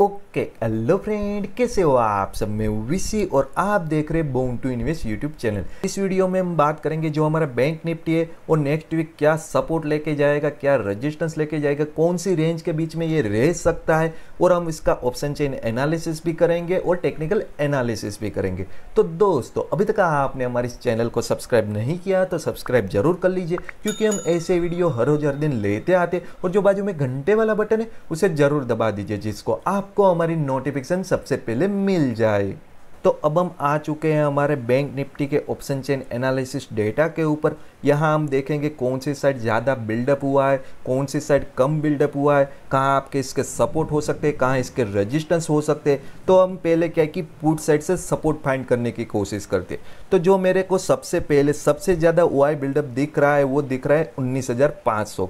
okay hello friend कैसे हो आप सब मैं विसी और आप देख रहे born to invest YouTube channel इस वीडियो में हम बात करेंगे जो हमारा बैंक निफ्टी है वो नेक्स्ट वीक क्या सपोर्ट लेके जाएगा क्या रेजिस्टेंस लेके जाएगा कौन सी रेंज के बीच में ये रह सकता है और हम इसका ऑप्शन चेन एनालिसिस भी करेंगे और टेक्निकल एनालिसिस भी करेंगे तो दोस्तों अभी तक आपने हमारे चैनल को सब्सक्राइब नहीं किया तो सब्सक्राइब जरूर कर लीजिए क्योंकि हम ऐसे वीडियो हर रोज हर दिन लेते आते और जो बाजू में घंटे वाला बटन है उसे जरूर दबा दीजिए जिसको आप आपको हमारी नोटिफिकेशन सबसे पहले मिल जाए तो अब हम आ चुके हैं हमारे बैंक निफ्टी के ऑप्शन चेन एनालिसिस डेटा के ऊपर यहाँ हम देखेंगे कौन सी साइड ज़्यादा बिल्डअप हुआ है कौन सी साइड कम बिल्डअप हुआ है कहाँ आपके इसके सपोर्ट हो सकते हैं कहाँ इसके रजिस्टेंस हो सकते हैं तो हम पहले क्या है कि पुट साइड से सपोर्ट फाइंड करने की कोशिश करते हैं तो जो मेरे को सबसे पहले सबसे ज़्यादा वाई बिल्डअप दिख रहा है वो दिख रहा है उन्नीस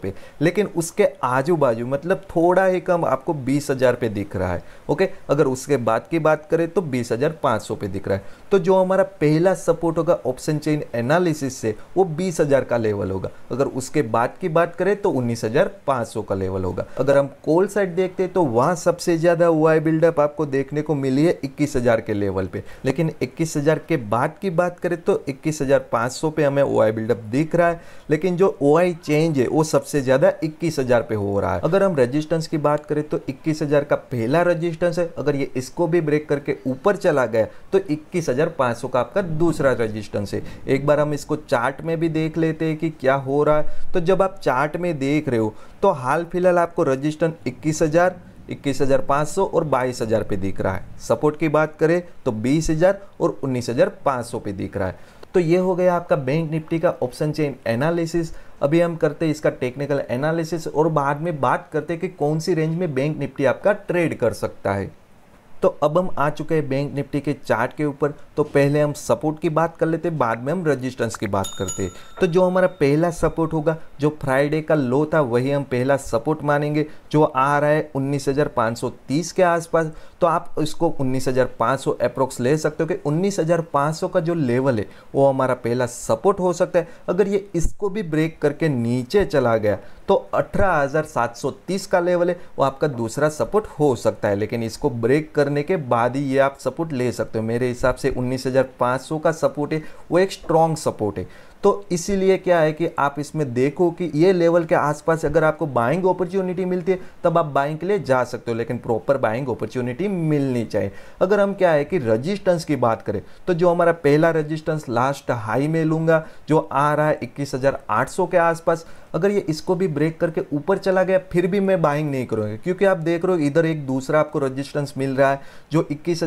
पे लेकिन उसके आजू बाजू मतलब थोड़ा ही कम आपको बीस पे दिख रहा है ओके अगर उसके बाद की बात करें तो बीस हज़ार पाँच पे दिख रहा है तो जो हमारा पहला सपोर्ट होगा ऑप्शन चेन एनालिसिस से वो बीस हज़ार का लेवल होगा अगर उसके बाद की बात करें तो उन्नीस हज़ार पाँच सौ का लेवल होगा अगर हम कोल साइड देखते हैं तो वहाँ सबसे ज़्यादा वाई बिल्डअप आपको देखने को मिली है इक्कीस के लेवल पे लेकिन इक्कीस के बाद की बात करें तो इक्कीस हज़ार पाँच सौ पे हमें ओ बिल्डअप दिख रहा है लेकिन जो ओ चेंज है वो सबसे ज़्यादा इक्कीस पे हो रहा है अगर हम रजिस्टेंस की बात करें तो इक्कीस का पहला रजिस्टेंस है अगर ये इसको भी ब्रेक करके ऊपर चला गया है तो इक्कीस हज़ार पाँच सौ का आपका दूसरा रजिस्टेंस है एक बार हम इसको चार्ट में भी देख लेते हैं कि क्या हो रहा है तो जब आप चार्ट में देख रहे हो तो हाल फिलहाल आपको रजिस्टेंस इक्कीस हज़ार इक्कीस हज़ार पाँच सौ और बाईस हज़ार पे दिख रहा है सपोर्ट की बात करें तो बीस हज़ार और उन्नीस हज़ार पाँच सौ पे दिख रहा है तो ये हो गया आपका बैंक निफ्टी का ऑप्शन चेन एनालिसिस अभी हम करते हैं इसका टेक्निकल एनालिसिस और बाद में बात करते हैं कि कौन सी रेंज में बैंक निफ्टी आपका ट्रेड कर सकता है तो अब हम आ चुके हैं बैंक निफ्टी के चार्ट के ऊपर तो पहले हम सपोर्ट की बात कर लेते बाद में हम रेजिस्टेंस की बात करते तो जो हमारा पहला सपोर्ट होगा जो फ्राइडे का लो था वही हम पहला सपोर्ट मानेंगे जो आ रहा है 19,530 के आसपास तो आप इसको 19,500 अप्रोक्स ले सकते हो कि 19,500 का जो लेवल है वो हमारा पहला सपोर्ट हो सकता है अगर ये इसको भी ब्रेक करके नीचे चला गया तो 18,730 का लेवल है वो आपका दूसरा सपोर्ट हो सकता है लेकिन इसको ब्रेक करने के बाद ही ये आप सपोर्ट ले सकते हो मेरे हिसाब से 19,500 का सपोर्ट है वो एक स्ट्रॉन्ग सपोर्ट है तो इसीलिए क्या है कि आप इसमें देखो कि ये लेवल के आसपास अगर आपको बाइंग अपॉर्चुनिटी मिलती है तब आप बाइंग के लिए जा सकते हो लेकिन प्रॉपर बाइंग अपॉर्चुनिटी मिलनी चाहिए अगर हम क्या है कि रजिस्टेंस की बात करें तो जो हमारा पहला रजिस्टेंस लास्ट हाई में लूँगा जो आ रहा है इक्कीस के आसपास अगर ये इसको भी ब्रेक करके ऊपर चला गया फिर भी मैं बाइंग नहीं करूँगा क्योंकि आप देख रहे हो इधर एक दूसरा आपको रजिस्टेंस मिल रहा है जो इक्कीस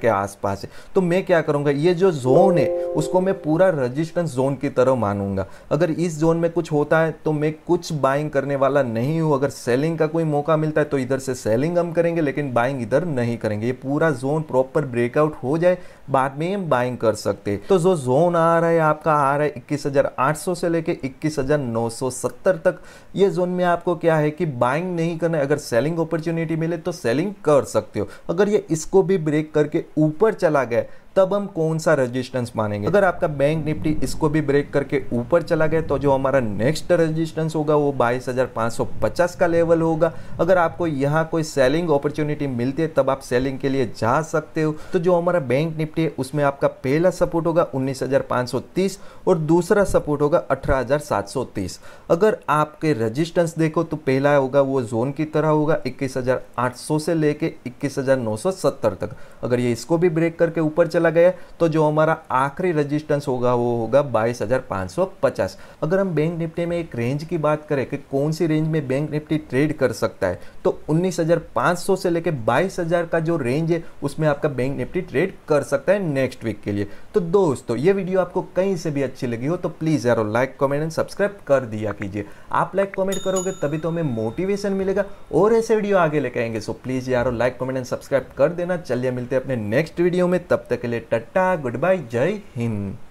के आसपास है तो मैं क्या करूँगा ये जो जोन है उसको मैं पूरा रजिस्ट रेजिस्टेंस जोन की तरह मानूंगा अगर इस जोन में कुछ होता है तो मैं कुछ बाइंग करने वाला नहीं हूँ अगर सेलिंग का कोई मौका मिलता है तो इधर से सेलिंग हम करेंगे लेकिन बाइंग इधर नहीं करेंगे ये पूरा जोन प्रॉपर ब्रेकआउट हो जाए बाद में हम बाइंग कर सकते हैं तो जो जोन आ रहा है आपका आ रहा है इक्कीस से लेके इक्कीस तक ये जोन में आपको क्या है कि बाइंग नहीं करना अगर सेलिंग अपॉर्चुनिटी मिले तो सेलिंग कर सकते हो अगर ये इसको भी ब्रेक करके ऊपर चला गया तब हम कौन सा रेजिस्टेंस मानेंगे अगर आपका बैंक निफ्टी इसको भी ब्रेक करके ऊपर चला गया तो जो हमारा नेक्स्ट रेजिस्टेंस होगा वो 22,550 का लेवल होगा अगर आपको यहाँ कोई सेलिंग अपॉर्चुनिटी मिलती है तब आप सेलिंग के लिए जा सकते हो तो जो हमारा बैंक निफ्टी निफ्टी है उसमें आपका पहला सपोर्ट होगा 19,530 और दूसरा सपोर्ट होगा 18,730 अगर आपके रजिस्टेंस देखो तो पहला होगा वो जोन की तरह होगा 21,800 से लेके 21,970 तक अगर ये इसको भी ब्रेक करके ऊपर चला गया तो जो हमारा आखिरी रजिस्टेंस होगा वो होगा बाईस अगर हम बैंक निफ्टी में एक रेंज की बात करें कि कौन सी रेंज में बैंक निफ्टी ट्रेड कर सकता है तो उन्नीस से लेके बाईस का जो रेंज है उसमें आपका बैंक निफ्टी ट्रेड कर सकता करते हैं नेक्स्ट वीक के लिए तो दोस्तों ये वीडियो आपको कहीं से भी अच्छी लगी हो तो प्लीज़ यार लाइक कमेंट एंड सब्सक्राइब कर दिया कीजिए आप लाइक कमेंट करोगे तभी तो हमें मोटिवेशन मिलेगा और ऐसे वीडियो आगे लेके आएंगे सो प्लीज़ यार लाइक कमेंट एंड सब्सक्राइब कर देना चलिए मिलते हैं अपने नेक्स्ट वीडियो में तब तक के लिए टट्टा गुड बाय जय हिंद